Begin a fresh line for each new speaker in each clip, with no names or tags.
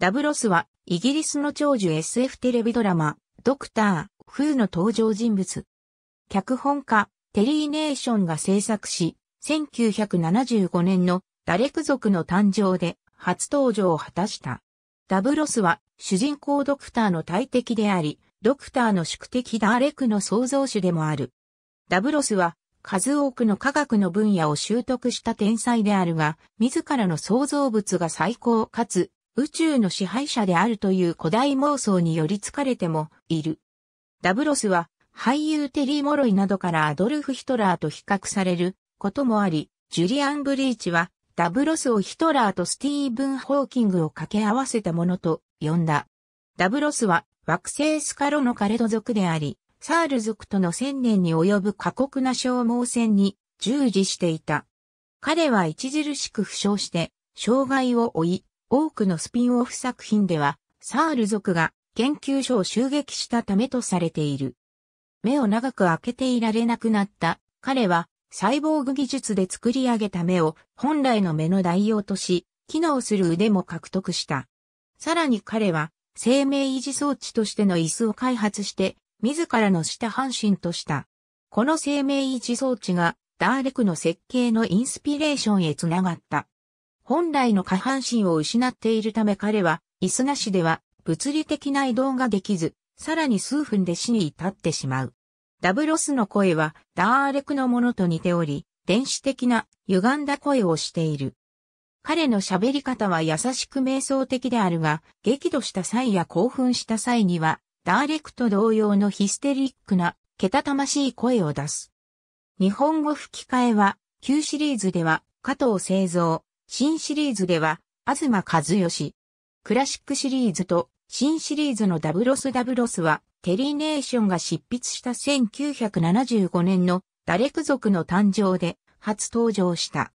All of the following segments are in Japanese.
ダブロスは、イギリスの長寿 SF テレビドラマ、ドクター、フーの登場人物。脚本家、テリー・ネーションが制作し、1975年のダレク族の誕生で初登場を果たした。ダブロスは主人公ドクターの大敵であり、ドクターの宿敵ダレクの創造主でもある。ダブロスは数多くの科学の分野を習得した天才であるが、自らの創造物が最高かつ宇宙の支配者であるという古代妄想に寄りかれてもいる。ダブロスは俳優テリー・モロイなどからアドルフ・ヒトラーと比較されることもあり、ジュリアン・ブリーチはダブロスをヒトラーとスティーブン・ホーキングを掛け合わせたものと呼んだ。ダブロスは惑星スカロのカレド族であり、サール族との千年に及ぶ過酷な消耗戦に従事していた。彼は著しく負傷して、障害を負い、多くのスピンオフ作品では、サール族が研究所を襲撃したためとされている。目を長く開けていられなくなった彼はサイボーグ技術で作り上げた目を本来の目の代用とし、機能する腕も獲得した。さらに彼は生命維持装置としての椅子を開発して、自らの下半身とした。この生命維持装置がダーレクの設計のインスピレーションへつながった。本来の下半身を失っているため彼は、椅子なしでは物理的な移動ができず、さらに数分で死に至ってしまう。ダブロスの声はダーレクのものと似ており、電子的な歪んだ声をしている。彼の喋り方は優しく瞑想的であるが、激怒した際や興奮した際には、ダーレクと同様のヒステリックな、けたたましい声を出す。日本語吹き替えは、旧シリーズでは、加藤製造、新シリーズでは、東和義、クラシックシリーズと新シリーズのダブロスダブロスは、テリーネーションが執筆した1975年のダレク族の誕生で初登場した。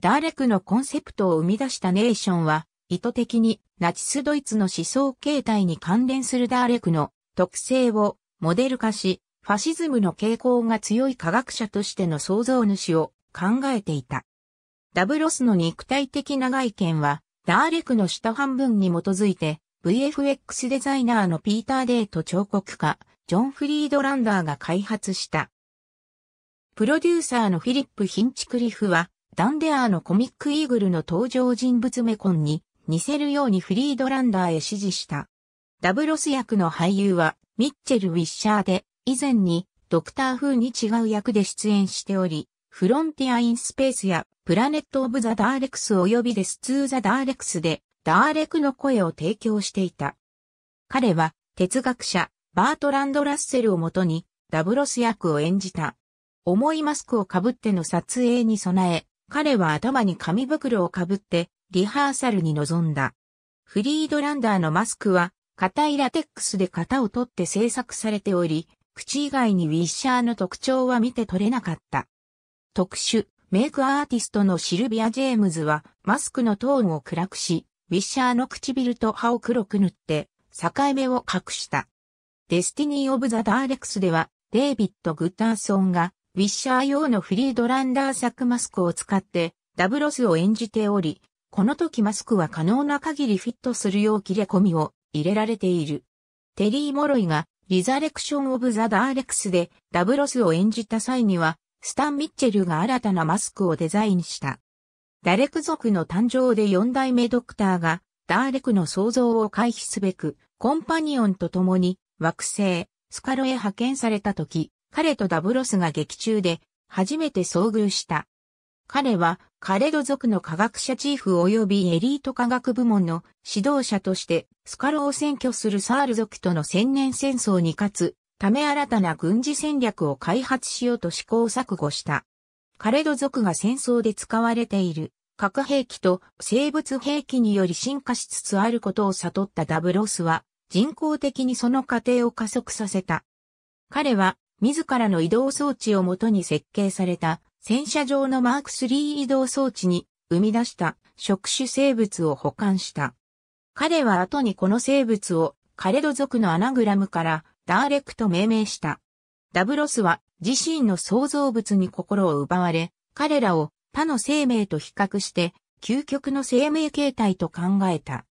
ダーレクのコンセプトを生み出したネーションは、意図的にナチスドイツの思想形態に関連するダーレクの特性をモデル化し、ファシズムの傾向が強い科学者としての創造主を考えていた。ダブロスの肉体的な外見は、ダーレクの下半分に基づいて、VFX デザイナーのピーター・デート彫刻家、ジョン・フリードランダーが開発した。プロデューサーのフィリップ・ヒンチクリフは、ダンデアーのコミック・イーグルの登場人物メコンに、似せるようにフリードランダーへ指示した。ダブロス役の俳優は、ミッチェル・ウィッシャーで、以前に、ドクター風に違う役で出演しており、フロンティア・イン・スペースや、プラネット・オブ・ザ・ダーレクス及びデス・ツー・ザ・ダーレクスで、ダーレクの声を提供していた。彼は、哲学者、バートランド・ラッセルをもとに、ダブロス役を演じた。重いマスクをかぶっての撮影に備え、彼は頭に紙袋をかぶって、リハーサルに臨んだ。フリードランダーのマスクは、硬いラテックスで型を取って制作されており、口以外にウィッシャーの特徴は見て取れなかった。特殊、メイクアーティストのシルビア・ジェームズは、マスクのトーンを暗くし、ウィッシャーの唇と歯を黒く塗って、境目を隠した。デスティニー・オブ・ザ・ダーレクスでは、デイビッド・グッターソンが、ウィッシャー用のフリードランダー作マスクを使って、ダブロスを演じており、この時マスクは可能な限りフィットするよう切れ込みを入れられている。テリー・モロイが、リザレクション・オブ・ザ・ダーレクスでダブロスを演じた際には、スタン・ミッチェルが新たなマスクをデザインした。ダレク族の誕生で四代目ドクターが、ダーレクの創造を回避すべく、コンパニオンと共に、惑星、スカロへ派遣された時、彼とダブロスが劇中で、初めて遭遇した。彼は、カレド族の科学者チーフ及びエリート科学部門の指導者として、スカロを占拠するサール族との千年戦争に勝つ、ため新たな軍事戦略を開発しようと試行錯誤した。カレド族が戦争で使われている核兵器と生物兵器により進化しつつあることを悟ったダブロスは人工的にその過程を加速させた。彼は自らの移動装置をもとに設計された戦車上のマーク3移動装置に生み出した触手生物を保管した。彼は後にこの生物をカレド族のアナグラムからダーレクと命名した。ダブロスは自身の創造物に心を奪われ、彼らを他の生命と比較して、究極の生命形態と考えた。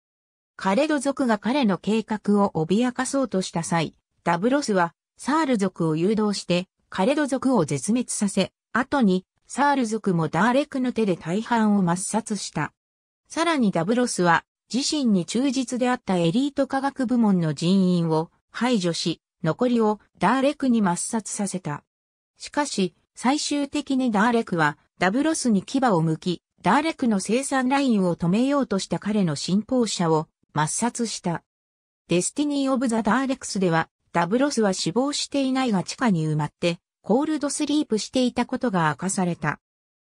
カレド族が彼の計画を脅かそうとした際、ダブロスはサール族を誘導してカレド族を絶滅させ、後にサール族もダーレクの手で大半を抹殺した。さらにダブロスは自身に忠実であったエリート科学部門の人員を排除し、残りをダーレクに抹殺させた。しかし、最終的にダーレクはダブロスに牙を向き、ダーレクの生産ラインを止めようとした彼の信奉者を抹殺した。デスティニー・オブ・ザ・ダーレクスでは、ダブロスは死亡していないが地下に埋まって、コールドスリープしていたことが明かされた。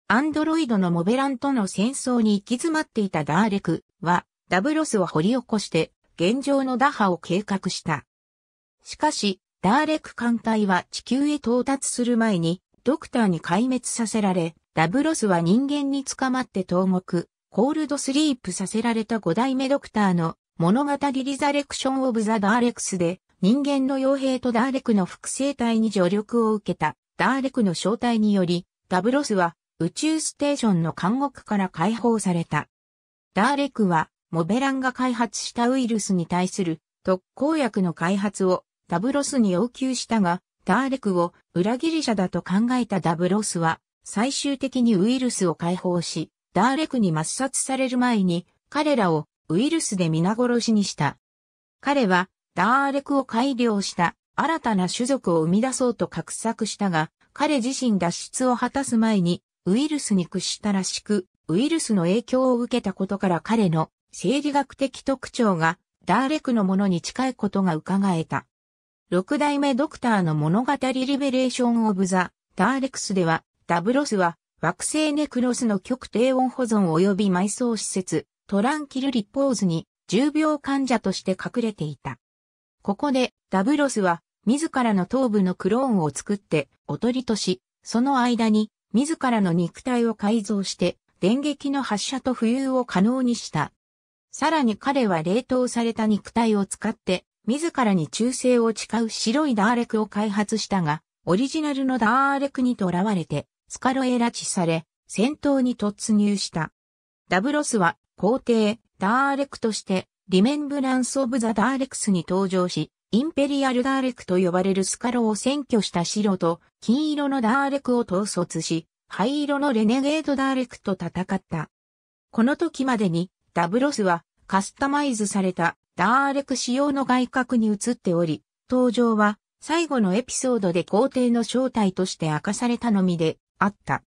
アンドロイドのモベランとの戦争に行き詰まっていたダーレクは、ダブロスを掘り起こして、現状の打破を計画した。しかし、ダーレク艦隊は地球へ到達する前に、ドクターに壊滅させられ、ダブロスは人間に捕まって投獄、コールドスリープさせられた5代目ドクターの物語リザレクション・オブ・ザ・ダーレクスで、人間の傭兵とダーレクの複製体に助力を受けた、ダーレクの正体により、ダブロスは宇宙ステーションの監獄から解放された。ダーレクは、モベランが開発したウイルスに対する特効薬の開発をダブロスに要求したが、ダーレクを裏切り者だと考えたダブロスは、最終的にウイルスを解放し、ダーレクに抹殺される前に、彼らをウイルスで皆殺しにした。彼は、ダーレクを改良した新たな種族を生み出そうと画策したが、彼自身脱出を果たす前に、ウイルスに屈したらしく、ウイルスの影響を受けたことから彼の生理学的特徴がダーレクのものに近いことが伺えた。六代目ドクターの物語リベレーション・オブ・ザ・ターレクスでは、ダブロスは、惑星ネクロスの極低温保存及び埋葬施設、トランキル・リポーズに、重病患者として隠れていた。ここで、ダブロスは、自らの頭部のクローンを作って、おとりとし、その間に、自らの肉体を改造して、電撃の発射と浮遊を可能にした。さらに彼は冷凍された肉体を使って、自らに忠誠を誓う白いダーレクを開発したが、オリジナルのダーレクに囚われて、スカロへ拉致され、戦闘に突入した。ダブロスは、皇帝、ダーレクとして、リメンブランス・オブ・ザ・ダーレクスに登場し、インペリアル・ダーレクと呼ばれるスカロを占拠した白と、金色のダーレクを統率し、灰色のレネゲード・ダーレクと戦った。この時までに、ダブロスは、カスタマイズされたダーレク仕様の外角に移っており、登場は最後のエピソードで皇帝の正体として明かされたのみであった。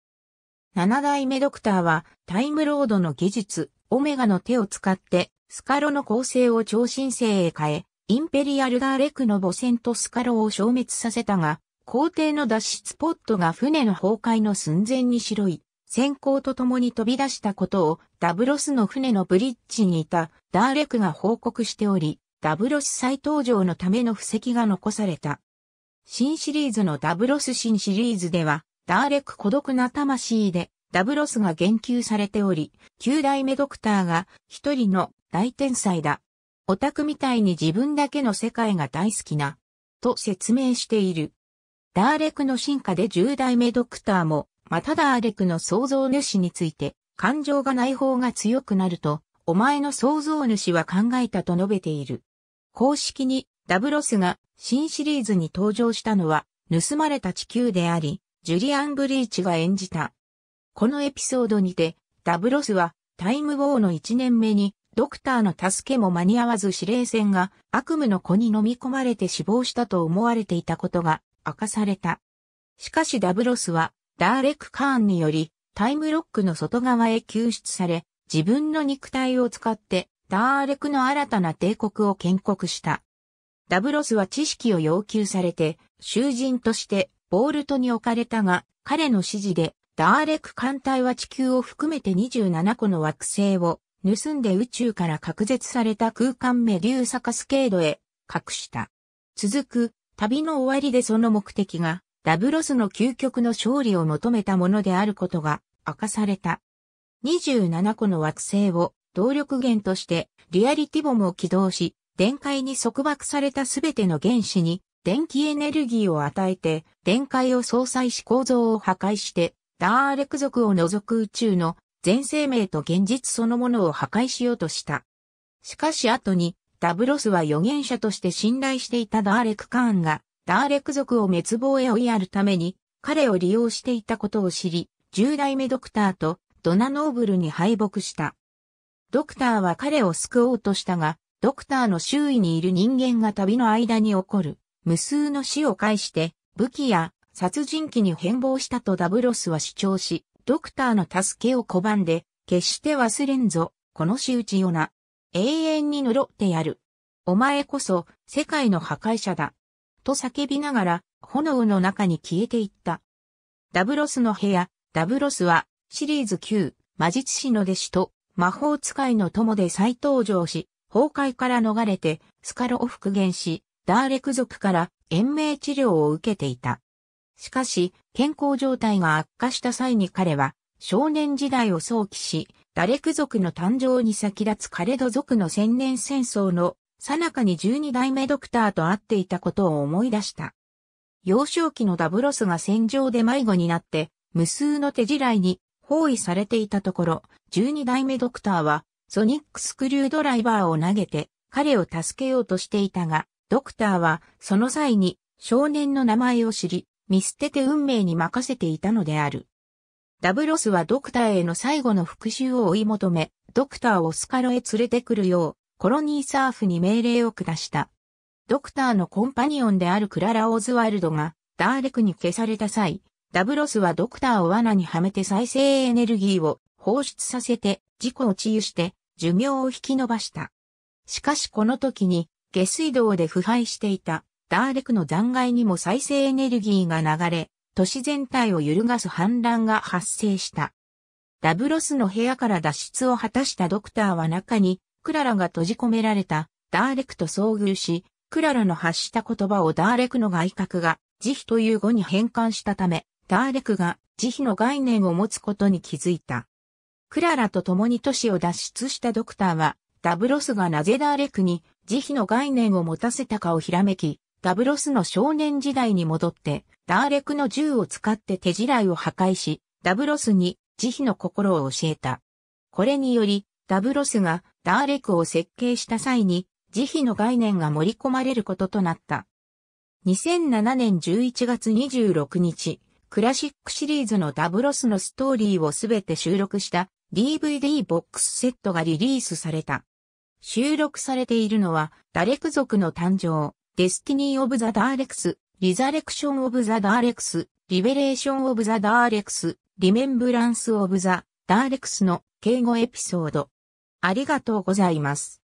七代目ドクターはタイムロードの技術、オメガの手を使ってスカロの構成を超新星へ変え、インペリアルダーレクの母船とスカロを消滅させたが、皇帝の脱出ポットが船の崩壊の寸前に白い先行と共に飛び出したことをダブロスの船のブリッジにいたダーレクが報告しており、ダブロス再登場のための布石が残された。新シリーズのダブロス新シリーズでは、ダーレク孤独な魂でダブロスが言及されており、9代目ドクターが一人の大天才だ。オタクみたいに自分だけの世界が大好きな、と説明している。ダーレクの進化で10代目ドクターもまただーレクの創造主について、感情がない方が強くなると、お前の創造主は考えたと述べている。公式にダブロスが新シリーズに登場したのは、盗まれた地球であり、ジュリアン・ブリーチが演じた。このエピソードにて、ダブロスはタイムウォーの1年目にドクターの助けも間に合わず司令船が悪夢の子に飲み込まれて死亡したと思われていたことが明かされた。しかしダブロスはダーレク・カーンにより、タイムロックの外側へ救出され、自分の肉体を使って、ダーレクの新たな帝国を建国した。ダブロスは知識を要求されて、囚人としてボールトに置かれたが、彼の指示で、ダーレク艦隊は地球を含めて27個の惑星を盗んで宇宙から隔絶された空間メデューサカスケードへ隠した。続く旅の終わりでその目的がダブロスの究極の勝利を求めたものであることが明かされた。27個の惑星を動力源としてリアリティボムを起動し、電解に束縛されたすべての原子に電気エネルギーを与えて、電解を相殺し構造を破壊して、ダーレク族を除く宇宙の全生命と現実そのものを破壊しようとした。しかし後に、ダブロスは預言者として信頼していたダーレク・カーンが、ダーレク族を滅亡へ追いやるために、彼を利用していたことを知り、十代目ドクターとドナノーブルに敗北した。ドクターは彼を救おうとしたが、ドクターの周囲にいる人間が旅の間に起こる、無数の死を介して、武器や殺人鬼に変貌したとダブロスは主張し、ドクターの助けを拒んで、決して忘れんぞ、この仕打ちよな。永遠に呪ってやる。お前こそ、世界の破壊者だ。と叫びながら、炎の中に消えていった。ダブロスの部屋、ダブロスは、シリーズ9、魔術師の弟子と、魔法使いの友で再登場し、崩壊から逃れて、スカロを復元し、ダーレク族から延命治療を受けていた。しかし、健康状態が悪化した際に彼は、少年時代を想起し、ダレク族の誕生に先立つカレド族の千年戦争のさなかに12代目ドクターと会っていたことを思い出した。幼少期のダブロスが戦場で迷子になって、無数の手地いに包囲されていたところ、12代目ドクターは、ソニックスクリュードライバーを投げて、彼を助けようとしていたが、ドクターは、その際に、少年の名前を知り、見捨てて運命に任せていたのである。ダブロスはドクターへの最後の復讐を追い求め、ドクターをスカロへ連れてくるよう、コロニーサーフに命令を下した。ドクターのコンパニオンであるクララ・オズワルドがダーレクに消された際、ダブロスはドクターを罠にはめて再生エネルギーを放出させて事故を治癒して寿命を引き延ばした。しかしこの時に下水道で腐敗していたダーレクの残骸にも再生エネルギーが流れ、都市全体を揺るがす反乱が発生した。ダブロスの部屋から脱出を果たしたドクターは中にクララが閉じ込められたダーレクと遭遇し、クララの発した言葉をダーレクの外角が慈悲という語に変換したため、ダーレクが慈悲の概念を持つことに気づいた。クララと共に都市を脱出したドクターは、ダブロスがなぜダーレクに慈悲の概念を持たせたかをひらめき、ダブロスの少年時代に戻って、ダーレクの銃を使って手地雷を破壊し、ダブロスに慈悲の心を教えた。これにより、ダブロスがダーレクを設計した際に、慈悲の概念が盛り込まれることとなった。2007年11月26日、クラシックシリーズのダブロスのストーリーをすべて収録した DVD ボックスセットがリリースされた。収録されているのは、ダレク族の誕生、デスティニー・オブ・ザ・ダーレクス、リザレクション・オブ・ザ・ダーレクス、リベレーション・オブ・ザ・ダーレクス、リメンブランス・オブ・ザ・ダーレクスの敬語エピソード、ありがとうございます。